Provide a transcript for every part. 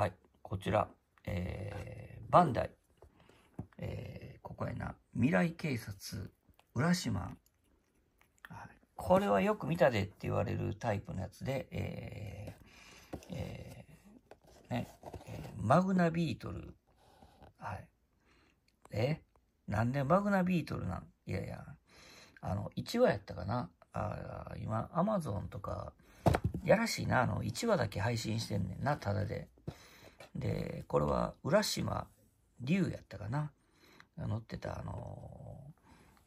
はい、こちら、えー、バンダイ、えー、ここやな、未来警察、浦島、はい、これはよく見たでって言われるタイプのやつで、えーえー、ね、えマグナビートル、はい。えなんでマグナビートルなんいやいや、あの、1話やったかなあ今、アマゾンとか、やらしいな、あの、1話だけ配信してんねんな、ただで。で、これは浦島竜やったかな。乗ってた、あの、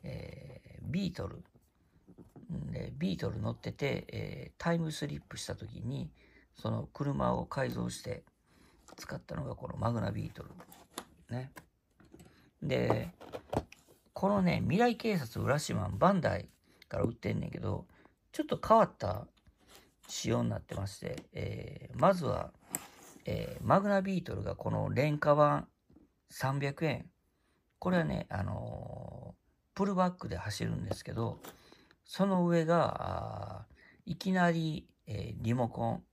えー、ビートル。で、ビートル乗ってて、えー、タイムスリップした時に、その車を改造して使ったのがこのマグナビートル。ね。で、このね、未来警察浦島バンダイから売ってんねんけど、ちょっと変わった仕様になってまして、えー、まずは、えー、マグナビートルがこの廉価版300円。これはね、あのー、プルバックで走るんですけど、その上が、いきなり、えー、リモコン。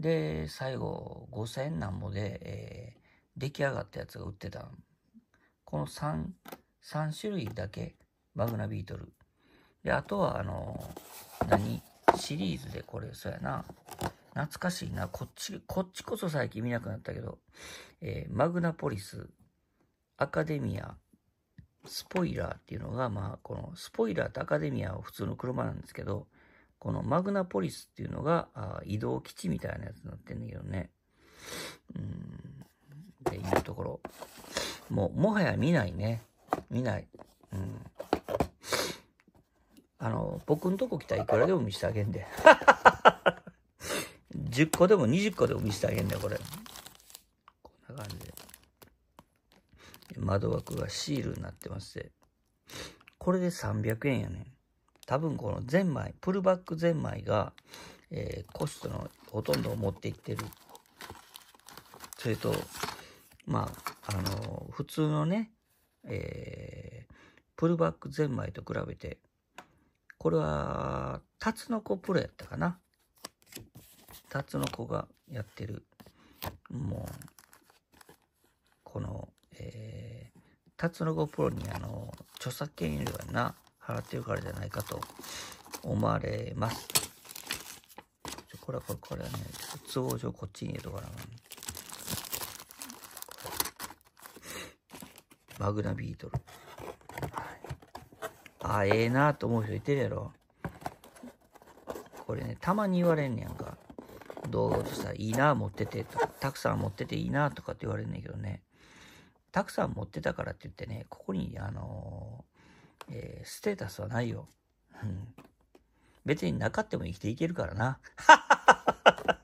で、最後、5000円なんぼで、えー、出来上がったやつが売ってた。この3、3種類だけ、マグナビートル。で、あとは、あのー、何シリーズでこれ、そうやな。懐かしいな。こっち、こっちこそ最近見なくなったけど、えー、マグナポリス、アカデミア、スポイラーっていうのが、まあ、このスポイラーとアカデミアは普通の車なんですけど、このマグナポリスっていうのがあ移動基地みたいなやつになってんだけどね。うん。っていうところ。もう、もはや見ないね。見ない。うん。あの、僕んとこ来たらいくらでも見せてあげんで。10個でも20個でも見せてあげんだよ、これ。こんな感じで。窓枠がシールになってまして。これで300円やねん。多分このゼンマイ、プルバックゼンマイが、えー、コストのほとんどを持っていってる。それと、まあ、あのー、普通のね、えー、プルバックゼンマイと比べて、これは、タツノコプロやったかな。2つの子がやってる、もう、この、えー、つのこプロにあの、著作権入料はな、払ってるからじゃないかと思われます。これはこれ、これはね、都合上こっちに入れとかな、マグナビートル。あええー、なーと思う人いてるやろ。これね、たまに言われんねやんか。どうしたらいいな、持ってて、と、たくさん持ってていいな、とかって言われるんだけどね、たくさん持ってたからって言ってね、ここに、あのー、えー、ステータスはないよ。うん。別になかっても生きていけるからな。はははは。